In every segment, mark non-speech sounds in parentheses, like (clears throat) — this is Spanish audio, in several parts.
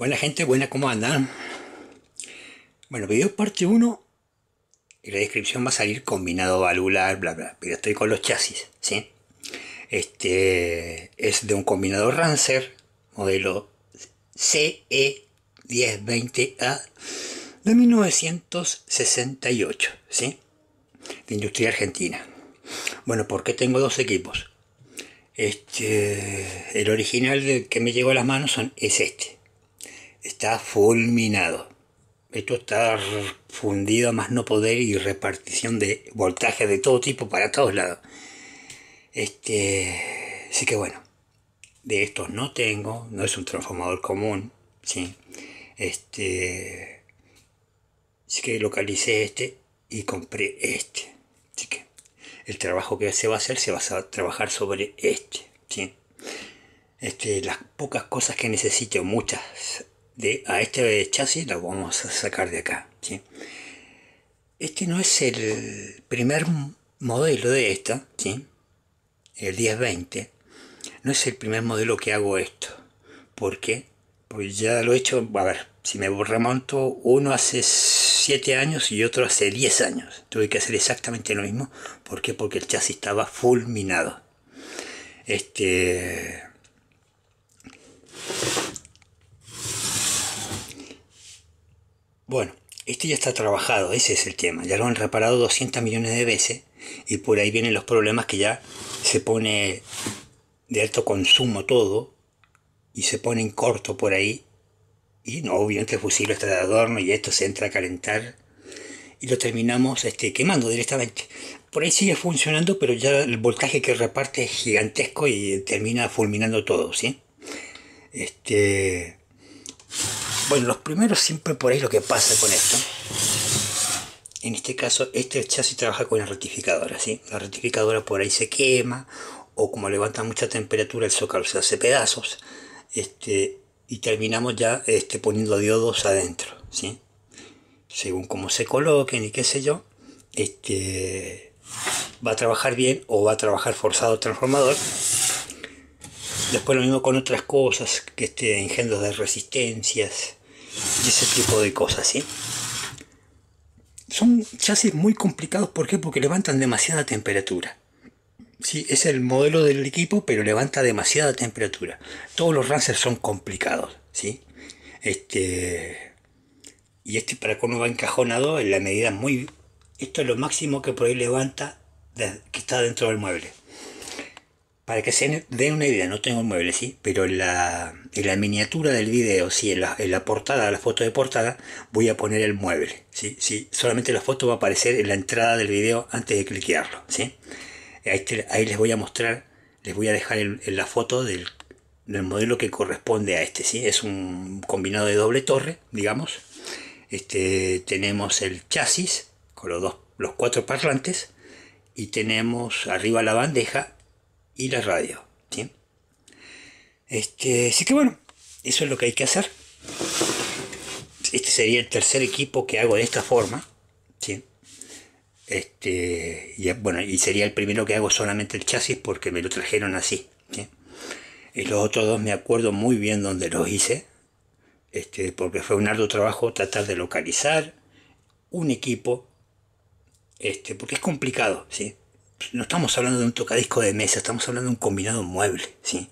Buena gente, buena, ¿cómo andan? Bueno, video parte 1 y la descripción va a salir combinado valvular, bla, bla, pero estoy con los chasis, ¿sí? Este es de un combinado Ranser, modelo CE1020A de 1968, ¿sí? De industria argentina. Bueno, ¿por qué tengo dos equipos? Este, el original que me llegó a las manos es este, está fulminado. Esto está fundido a más no poder y repartición de voltaje de todo tipo para todos lados. Este, así que bueno, de estos no tengo, no es un transformador común, ¿sí? Este, así que localicé este y compré este. Así que el trabajo que se va a hacer se va a trabajar sobre este, ¿sí? Este, las pocas cosas que necesito, muchas de, a este chasis lo vamos a sacar de acá. Este no es el primer modelo de esta, ¿sí? el 1020. No es el primer modelo que hago esto. ¿Por qué? Porque ya lo he hecho, a ver, si me remonto, uno hace 7 años y otro hace 10 años. Tuve que hacer exactamente lo mismo. ¿Por qué? Porque el chasis estaba fulminado. Este Bueno, este ya está trabajado, ese es el tema. Ya lo han reparado 200 millones de veces y por ahí vienen los problemas que ya se pone de alto consumo todo y se pone en corto por ahí. Y no, obviamente el fusil está de adorno y esto se entra a calentar y lo terminamos este, quemando directamente. Por ahí sigue funcionando, pero ya el voltaje que reparte es gigantesco y termina fulminando todo, ¿sí? Este... Bueno, los primeros siempre por ahí lo que pasa con esto. En este caso, este chasis trabaja con la rectificadora, ¿sí? La rectificadora por ahí se quema o como levanta mucha temperatura el zócalo se hace pedazos. Este, y terminamos ya este, poniendo diodos adentro, ¿sí? Según cómo se coloquen y qué sé yo, este, va a trabajar bien o va a trabajar forzado transformador. Después lo mismo con otras cosas, que este, engendros de resistencias, y ese tipo de cosas, ¿sí? Son chasis muy complicados, Porque levantan demasiada temperatura. Sí, es el modelo del equipo, pero levanta demasiada temperatura. Todos los rancers son complicados, ¿sí? Este... Y este para cómo va encajonado en la medida muy... Esto es lo máximo que por ahí levanta que está dentro del mueble. Para que se den una idea, no tengo el mueble, ¿sí? Pero en la miniatura del video, sí, en la, la, portada, la foto de portada, voy a poner el mueble, ¿sí? ¿sí? Solamente la foto va a aparecer en la entrada del video antes de cliquearlo, ¿sí? Ahí, ahí les voy a mostrar, les voy a dejar en la foto del, modelo que corresponde a este, ¿sí? Es un combinado de doble torre, digamos. Este, tenemos el chasis con los, dos, los cuatro parlantes y tenemos arriba la bandeja y la radio. ¿sí? Este, así que bueno, eso es lo que hay que hacer. Este sería el tercer equipo que hago de esta forma. ¿sí? Este, y, bueno, y sería el primero que hago solamente el chasis porque me lo trajeron así. Y los otros dos me acuerdo muy bien donde los hice. Este, porque fue un arduo trabajo tratar de localizar un equipo, este, porque es complicado, ¿sí? no estamos hablando de un tocadisco de mesa, estamos hablando de un combinado mueble, ¿sí?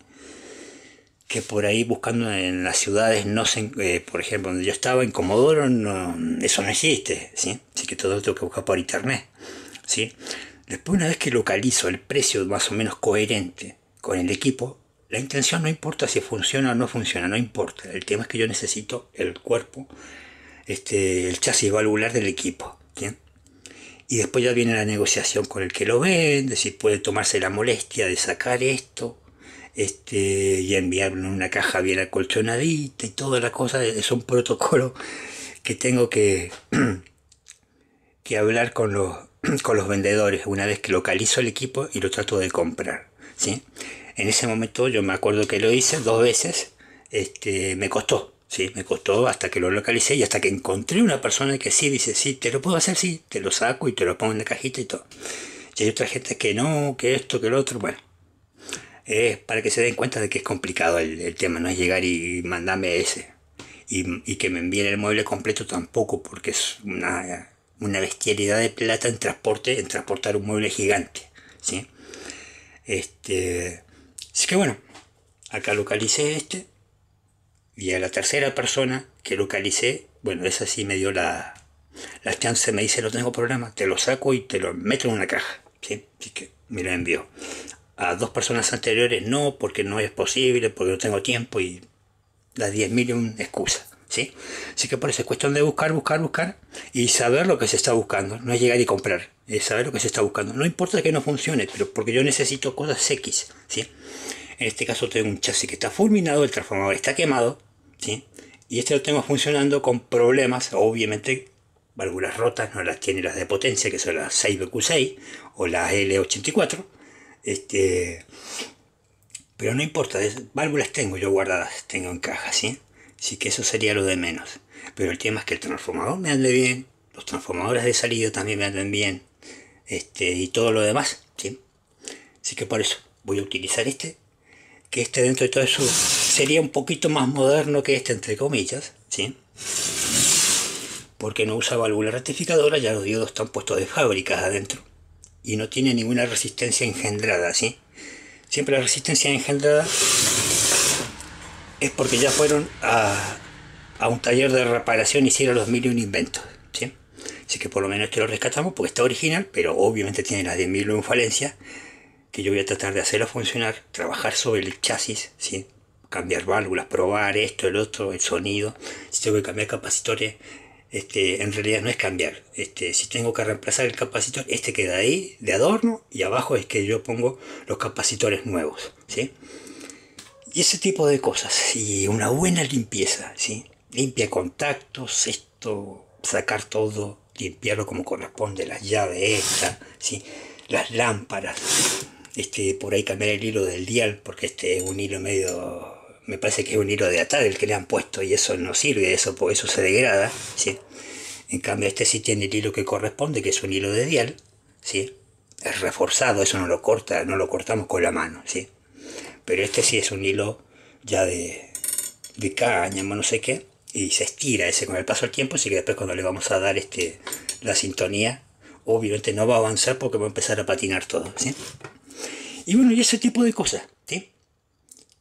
Que por ahí buscando en las ciudades, no se, eh, por ejemplo, donde yo estaba, en Comodoro, eso no existe, ¿sí? Así que todo lo tengo que buscar por internet, ¿sí? Después, una vez que localizo el precio más o menos coherente con el equipo, la intención no importa si funciona o no funciona, no importa. El tema es que yo necesito el cuerpo, este, el chasis valvular del equipo. Y después ya viene la negociación con el que lo vende, si puede tomarse la molestia de sacar esto este, y enviarlo en una caja bien acolchonadita y toda la cosa. Es un protocolo que tengo que, (clears throat) que hablar con los, (clears throat) con los vendedores una vez que localizo el equipo y lo trato de comprar. ¿sí? En ese momento yo me acuerdo que lo hice dos veces, este, me costó Sí, me costó hasta que lo localicé y hasta que encontré una persona que sí dice, sí, te lo puedo hacer, sí, te lo saco y te lo pongo en la cajita y todo. Y hay otra gente que no, que esto, que lo otro, bueno. Es para que se den cuenta de que es complicado el, tema, no es llegar y, mandarme ese. Y, que me envíen el mueble completo tampoco, porque es una, una bestialidad de plata en transporte, en transportar un mueble gigante. Este, así que bueno, acá localicé este y a la tercera persona que localicé, bueno, esa sí me dio la, chance, me dice, no tengo problema, te lo saco y te lo meto en una caja. Así que me lo envió. A dos personas anteriores no, porque no es posible, porque no tengo tiempo y las 10.000 es una excusa. ¿sí? Así que por eso es cuestión de buscar, buscar, buscar y saber lo que se está buscando. No es llegar y comprar, es saber lo que se está buscando. No importa que no funcione, pero porque yo necesito cosas X. ¿sí? En este caso tengo un chasis que está fulminado, el transformador está quemado, y este lo tengo funcionando con problemas, obviamente válvulas rotas, no las tiene las de potencia, que son las 6BQ6 o las L84. Este, pero no importa, válvulas tengo yo guardadas, tengo en caja, ¿sí? Así que eso sería lo de menos. Pero el tema es que el transformador me ande bien, los transformadores de salida también me anden bien, este, y todo lo demás, Así que por eso voy a utilizar este, que este dentro de todo eso sería un poquito más moderno que este, entre comillas, ¿sí? Porque no usa válvula rectificadora, ya los diodos están puestos de fábrica adentro. Y no tiene ninguna resistencia engendrada, ¿sí? Siempre la resistencia engendrada es porque ya fueron a, un taller de reparación y hicieron los mil y un inventos, ¿sí? Así que por lo menos que lo rescatamos porque está original, pero obviamente tiene las de mil y que yo voy a tratar de hacerlo funcionar, trabajar sobre el chasis, ¿sí? cambiar válvulas, probar esto, el otro, el sonido, si tengo que cambiar capacitores, este, en realidad no es cambiar. Este, si tengo que reemplazar el capacitor, este queda ahí de adorno y abajo es que yo pongo los capacitores nuevos. ¿sí? Y ese tipo de cosas. Y una buena limpieza. ¿sí? Limpia contactos, esto, sacar todo, limpiarlo como corresponde, las llaves esta las lámparas. Este, por ahí cambiar el hilo del dial porque este es un hilo medio me parece que es un hilo de atar el que le han puesto y eso no sirve, eso, eso se degrada. ¿sí? En cambio, este sí tiene el hilo que corresponde, que es un hilo de dial, ¿sí? es reforzado, eso no lo corta, no lo cortamos con la mano. ¿sí? Pero este sí es un hilo ya de, caña, no sé qué, y se estira ese con el paso del tiempo, así que después cuando le vamos a dar este, la sintonía, obviamente no va a avanzar porque va a empezar a patinar todo. ¿sí? Y bueno, y ese tipo de cosas. ¿sí?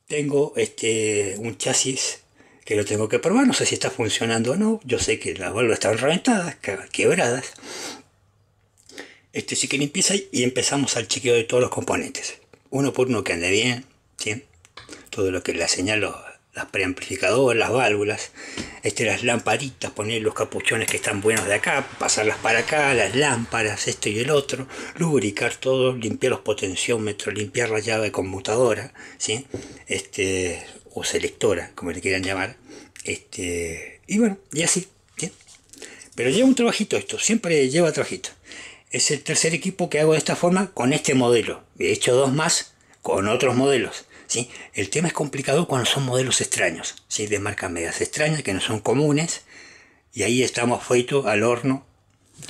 tengo este, un chasis que lo tengo que probar, no sé si está funcionando o no, yo sé que las válvulas están reventadas, quebradas. Este sí que empieza y empezamos al chequeo de todos los componentes, uno por uno que ande bien, todo lo que le señalo, las preamplificadoras, las válvulas, este, las lamparitas, poner los capuchones que están buenos de acá, pasarlas para acá, las lámparas, esto y el otro, lubricar todo, limpiar los potenciómetros, limpiar la llave conmutadora, ¿sí? este, o selectora, como le quieran llamar, este, y bueno, y así. Pero lleva un trabajito esto, siempre lleva trabajito. Es el tercer equipo que hago de esta forma con este modelo. He hecho dos más con otros modelos. El tema es complicado cuando son modelos extraños, de marcas medias extrañas que no son comunes, y ahí estamos feitos al horno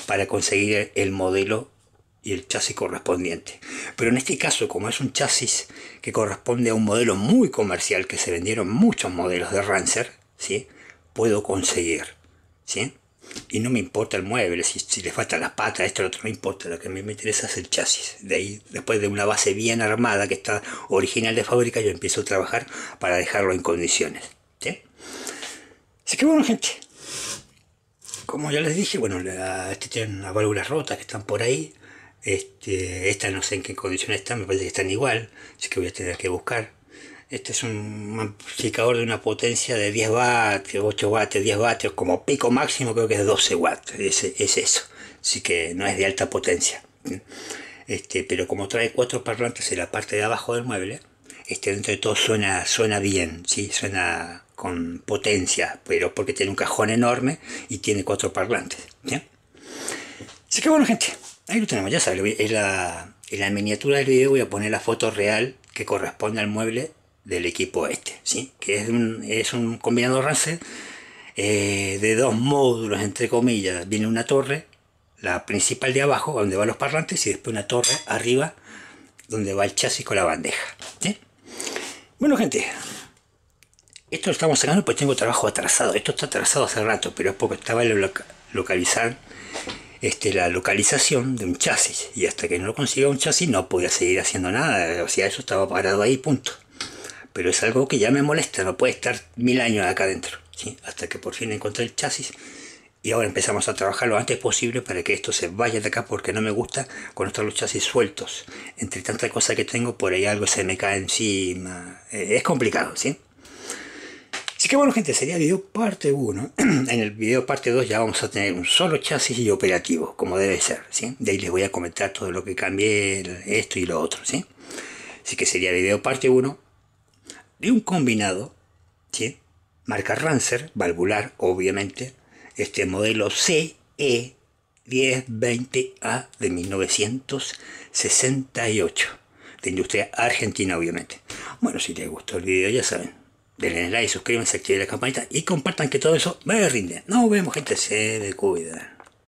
para conseguir el modelo y el chasis correspondiente. Pero en este caso, como es un chasis que corresponde a un modelo muy comercial, que se vendieron muchos modelos de Rancer, ¿sí? puedo conseguir. ¿sí? Y no me importa el mueble, si, si le falta las patas, esto, lo otro, no importa. Lo que a mí me interesa es el chasis. De ahí, después de una base bien armada que está original de fábrica, yo empiezo a trabajar para dejarlo en condiciones. Así que bueno, gente. Como ya les dije, bueno, este tiene las válvulas rotas que están por ahí. Este, esta no sé en qué condiciones están, me parece que están igual, así que voy a tener que buscar. Este es un amplificador de una potencia de 10 watts, 8 watts, 10 vatios, como pico máximo creo que es 12 watts, es, eso. Así que no es de alta potencia. Este, pero como trae cuatro parlantes en la parte de abajo del mueble, este, dentro de todo suena, suena bien, ¿sí? suena con potencia, pero porque tiene un cajón enorme y tiene cuatro parlantes. Así que bueno, gente, ahí lo tenemos, ya saben, en la miniatura del video voy a poner la foto real que corresponde al mueble del equipo este, ¿sí? que es un, es un combinado eh, de dos módulos, entre comillas. Viene una torre, la principal de abajo, donde van los parlantes, y después una torre arriba, donde va el chasis con la bandeja. ¿sí? Bueno, gente, esto lo estamos sacando porque tengo trabajo atrasado. Esto está atrasado hace rato, pero es porque estaba localizar este, la localización de un chasis. Y hasta que no lo consiga un chasis no podía seguir haciendo nada. O sea, eso estaba parado ahí, punto pero es algo que ya me molesta, no puede estar mil años acá adentro, ¿sí? hasta que por fin encontré el chasis y ahora empezamos a trabajar lo antes posible para que esto se vaya de acá porque no me gusta con estos los chasis sueltos. Entre tantas cosa que tengo, por ahí algo se me cae encima. Eh, es complicado, ¿sí? Así que bueno gente, sería el video parte 1. (clears throat) en el video parte 2 ya vamos a tener un solo chasis y operativo, como debe ser, ¿sí? De ahí les voy a comentar todo lo que cambié, esto y lo otro, ¿sí? Así que sería el video parte 1, de un combinado, ¿sí? marca Rancer, valvular obviamente, este modelo CE1020A de 1968, de industria argentina obviamente. Bueno, si les gustó el video ya saben, denle like, suscríbanse, activen la campanita y compartan que todo eso me rinde. Nos vemos gente, se me